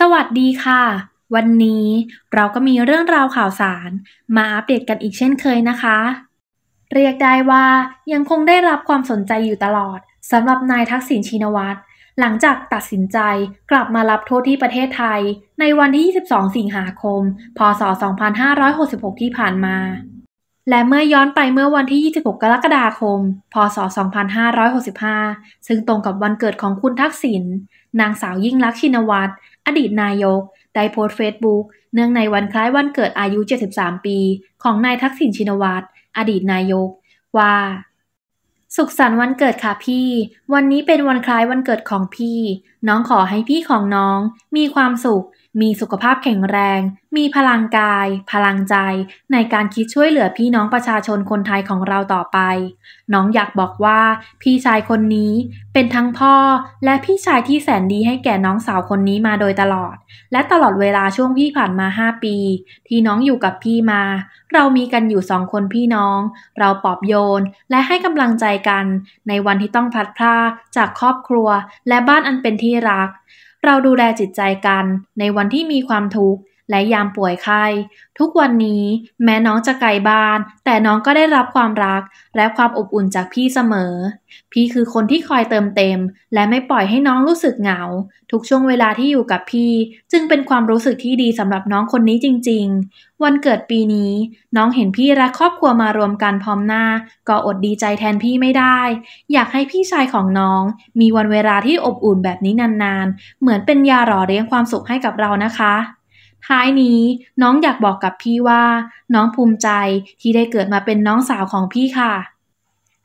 สวัสดีค่ะ วันนี้เราก็มีเรื่องราวข่าวสาร มาอัปเดตกันอีกเช่นเคยนะคะ เรียกได้ว่ายังคงได้รับความสนใจอยู่ตลอดสำหรับนายทักษิณชินวัตรหลังจากตัดสินใจกลับมารับโทษที่ประเทศไทย ในวันที่ 22 สิงหาคม พศ 2566 ที่ผ่านมา และเมื่อย้อนไปเมื่อวันที่ 26 กรกฎาคมพศ2565ซึ่งตรงกับวันเกิดของคุณทักษิณนางสาวยิ่งลักษณ์ชินวัตรอดีตนายกได้โพสต์เฟซบุ๊กเนื่องในวันคล้ายวันเกิดอายุ 73 ปี ของนายทักษิณชินวัตรอดีตนายก ว่า สุขสันต์วันเกิดค่ะพี่ วันนี้เป็นวันคล้ายวันเกิดของพี่ น้องขอให้พี่ของน้อง มีความสุขมีสุขภาพแข็งแรง มีพลังกาย พลังใจในการคิดช่วยเหลือพี่น้องประชาชนคนไทยของเราต่อไป น้องอยากบอกว่า พี่ชายคนนี้เป็นทั้งพ่อและพี่ชายที่แสนดีให้แก่น้องสาวคนนี้มาโดยตลอด และตลอดเวลาช่วงพี่ผ่านมา5ปีที่น้องอยู่กับพี่มา เรามีกันอยู่สองคนพี่น้อง เราปลอบโยน และให้กำลังใจกัน ในวันที่ต้องพัดพลาจากครอบครัว และบ้านอันเป็นที่รักเราดูแลจิตใจกัน ในวันที่มีความทุกข์และยามป่วยไข้ทุกวันนี้แม้น้องจะไกลบ้าน แต่น้องก็ได้รับความรัก และความอบอุ่นจากพี่เสมอ พี่คือคนที่คอยเติมเต็ม และไม่ปล่อยให้น้องรู้สึกเหงา ทุกช่วงเวลาที่อยู่กับพี่ จึงเป็นความรู้สึกที่ดีสำหรับน้องคนนี้จริงๆ วันเกิดปีนี้ น้องเห็นพี่และครอบครัวมารวมกันพร้อมหน้า ก็อดดีใจแทนพี่ไม่ได้ อยากให้พี่ชายของน้อง มีวันเวลาที่อบอุ่นแบบนี้นานๆเหมือนเป็นยาหล่อเลี้ยงความสุขให้กับเรานะคะท้ายนี้น้องอยากบอกกับพี่ว่า น้องภูมิใจที่ได้เกิดมาเป็นน้องสาวของพี่ค่ะ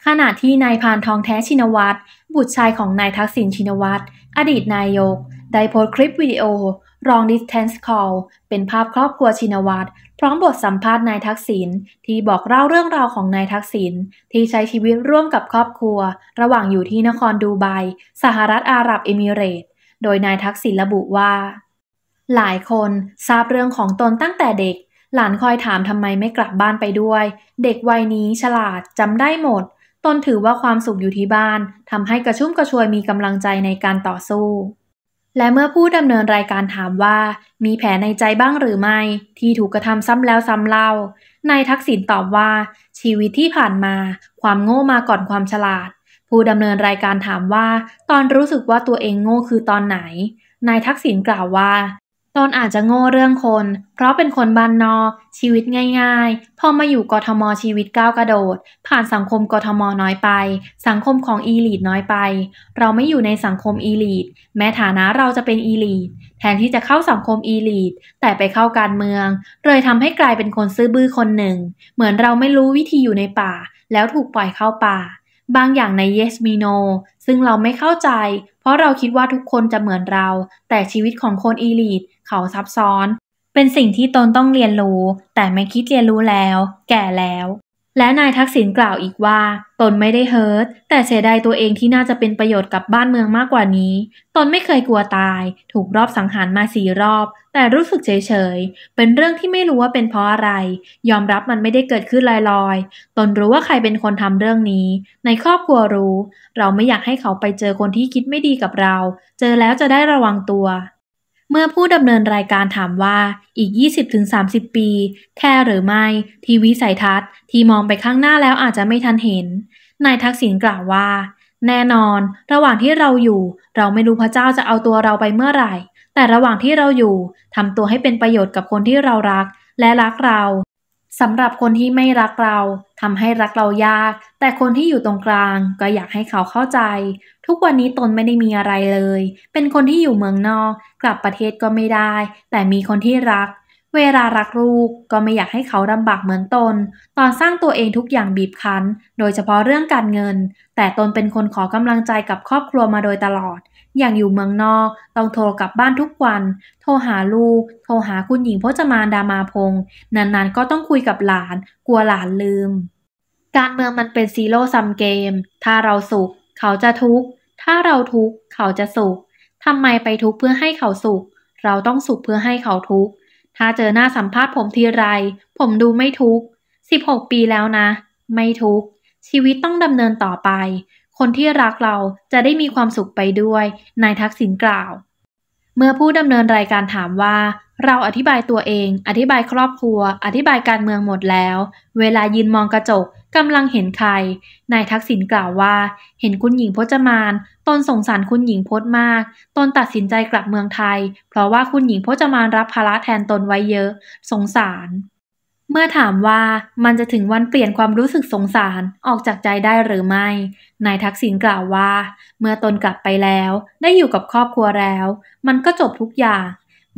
ขณะที่นายพานทองแท้ชินวัตรบุตรชายของนายทักษิณชินวัตรอดีตนายก ได้โพสต์คลิปวิดีโอรอง distance call เป็นภาพครอบครัวชินวัตรพร้อมบทสัมภาษณ์นายทักษิณที่บอกเล่าเรื่องราวของนายทักษิณที่ใช้ชีวิตร่วมกับครอบครัว ระหว่างอยู่ที่นครดูไบสหรัฐอาหรับเอมิเรต โดยนายทักษิณระบุว่าหลายคนทราบเรื่องของตนตั้งแต่เด็ก หลานคอยถามทำไมไม่กลับบ้านไปด้วย เด็กวัยนี้ฉลาดจำได้หมดตนถือว่าความสุขอยู่ที่บ้านทำให้กระชุ่มกระชวยมีกำลังใจในการต่อสู้ และเมื่อผู้ดำเนินรายการถามว่า มีแผลในใจบ้างหรือไม่ ที่ถูกกระทำซ้ำแล้วซ้ำเล่านายทักษิณตอบว่า ชีวิตที่ผ่านมา ความโง่มาก่อนความฉลาด ผู้ดำเนินรายการถามว่า ตอนรู้สึกว่าตัวเองโง่คือตอนไหนนายทักษิณกล่าวว่าตนอาจจะโง่เรื่องคน เพราะเป็นคนบ้านนอกชีวิตง่ายๆ พอมาอยู่กทม ชีวิตก้าวกระโดด ผ่านสังคมกทมน้อยไป สังคมของอีลีดน้อยไป เราไม่อยู่ในสังคมอีลีดแม้ฐานะเราจะเป็นอีลีดแทนที่จะเข้าสังคมอีลีดแต่ไปเข้าการเมือง เลยทำให้กลายเป็นคนซื่อบื้อคนหนึ่ง เหมือนเราไม่รู้วิธีอยู่ในป่า แล้วถูกปล่อยเข้าป่า บางอย่างใน Yes Me No ซึ่งเราไม่เข้าใจ เพราะเราคิดว่าทุกคนจะเหมือนเรา แต่ชีวิตของคนอีลีดเขาซับซ้อน เป็นสิ่งที่ตนต้องเรียนรู้ แต่ไม่คิดเรียนรู้แล้ว แก่แล้ว และนายทักษิณกล่าวอีกว่า ตนไม่ได้เฮิร์ตแต่เสียดายตัวเองที่น่าจะเป็นประโยชน์กับบ้านเมืองมากกว่านี้ ตนไม่เคยกลัวตาย ถูกรอบสังหารมาสี่รอบ แต่รู้สึกเฉยๆ เป็นเรื่องที่ไม่รู้ว่าเป็นเพราะอะไร ยอมรับมันไม่ได้เกิดขึ้นลอยๆ ตนรู้ว่าใครเป็นคนทำเรื่องนี้ ในครอบครัวรู้ เราไม่อยากให้เขาไปเจอคนที่คิดไม่ดีกับเรา เจอแล้วจะได้ระวังตัวเมื่อผู้ดำเนินรายการถามว่าอีก 20-30 ปี แค่หรือไม่ทีวีสายทัศน์ที่มองไปข้างหน้าแล้วอาจจะไม่ทันเห็น นายทักษิณกล่าวว่าแน่นอน ระหว่างที่เราอยู่เราไม่รู้พระเจ้าจะเอาตัวเราไปเมื่อไหร่ แต่ระหว่างที่เราอยู่ทำตัวให้เป็นประโยชน์กับคนที่เรารัก และรักเราสำหรับคนที่ไม่รักเราทำให้รักเรายาก แต่คนที่อยู่ตรงกลางก็อยากให้เขาเข้าใจ ทุกวันนี้ตนไม่ได้มีอะไรเลย เป็นคนที่อยู่เมืองนอก กลับประเทศก็ไม่ได้ แต่มีคนที่รัก เวลารักลูกก็ไม่อยากให้เขาลำบากเหมือนตนตอนสร้างตัวเองทุกอย่างบีบคั้น โดยเฉพาะเรื่องการเงิน แต่ตนเป็นคนขอกำลังใจกับครอบครัวมาโดยตลอดอย่างอยู่เมืองนอก ต้องโทรกลับบ้านทุกวัน โทรหาลูก โทรหาคุณหญิงพจมานดามาพงศ์นานๆ ก็ต้องคุยกับหลานกลัวหลานลืม การเมืองมันเป็นซีโร่ซัมเกม ถ้าเราสุข เขาจะทุกข์ถ้าเราทุกข์ เขาจะสุขทำไมไปทุกข์เพื่อให้เขาสุข เราต้องสุขเพื่อให้เขาทุกข์ถ้าเจอหน้าสัมภาษณ์ผมทีไร ผมดูไม่ทุกข์16 ปีแล้วนะ ไม่ทุกข์ชีวิตต้องดำเนินต่อไปคนที่รักเราจะได้มีความสุขไปด้วย นายทักษิณกล่าว เมื่อผู้ดำเนินรายการถามว่า เราอธิบายตัวเอง อธิบายครอบครัว อธิบายการเมืองหมดแล้ว เวลายืนมองกระจกกำลังเห็นใคร นายทักษิณกล่าวว่า เห็นคุณหญิงพจมานตนสงสารคุณหญิงพจมาก ตนตัดสินใจกลับเมืองไทย เพราะว่าคุณหญิงพจมานรับภาระแทนตนไว้เยอะ สงสารเมื่อถามว่ามันจะถึงวันเปลี่ยนความรู้สึกสงสารออกจากใจได้หรือไม่ นายทักษิณกล่าวว่า เมื่อตนกลับไปแล้ว ได้อยู่กับครอบครัวแล้ว มันก็จบทุกอย่าง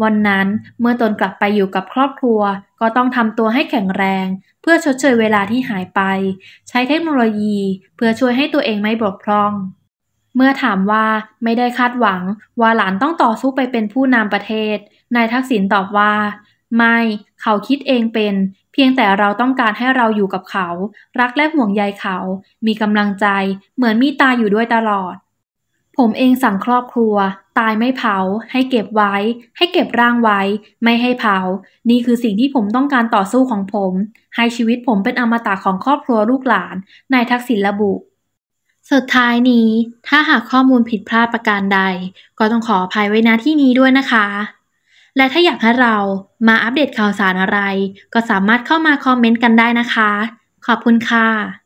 วันนั้นเมื่อตนกลับไปอยู่กับครอบครัว ก็ต้องทำตัวให้แข็งแรง เพื่อชดเชยเวลาที่หายไป ใช้เทคโนโลยี เพื่อช่วยให้ตัวเองไม่บกพร่อง เมื่อถามว่าไม่ได้คาดหวังว่าหลานต้องต่อสู้ไปเป็นผู้นำประเทศนายทักษิณตอบว่า ไม่เขาคิดเองเป็นเพียงแต่เราต้องการให้เราอยู่กับเขา รักและห่วงใยเขา มีกำลังใจ เหมือนมีตาอยู่ด้วยตลอด ผมเองสั่งครอบครัว ตายไม่เผา ให้เก็บไว้ ให้เก็บร่างไว้ ไม่ให้เผา นี่คือสิ่งที่ผมต้องการต่อสู้ของผม ให้ชีวิตผมเป็นอมตะของครอบครัวลูกหลาน นายทักษิณระบุสุดท้ายนี้ ถ้าหากข้อมูลผิดพลาดประการใด ก็ต้องขออภัยไว้ณที่นี้ด้วยนะคะและถ้าอยากให้เรามาอัปเดตข่าวสารอะไร ก็สามารถเข้ามาคอมเมนต์กันได้นะคะ ขอบคุณค่ะ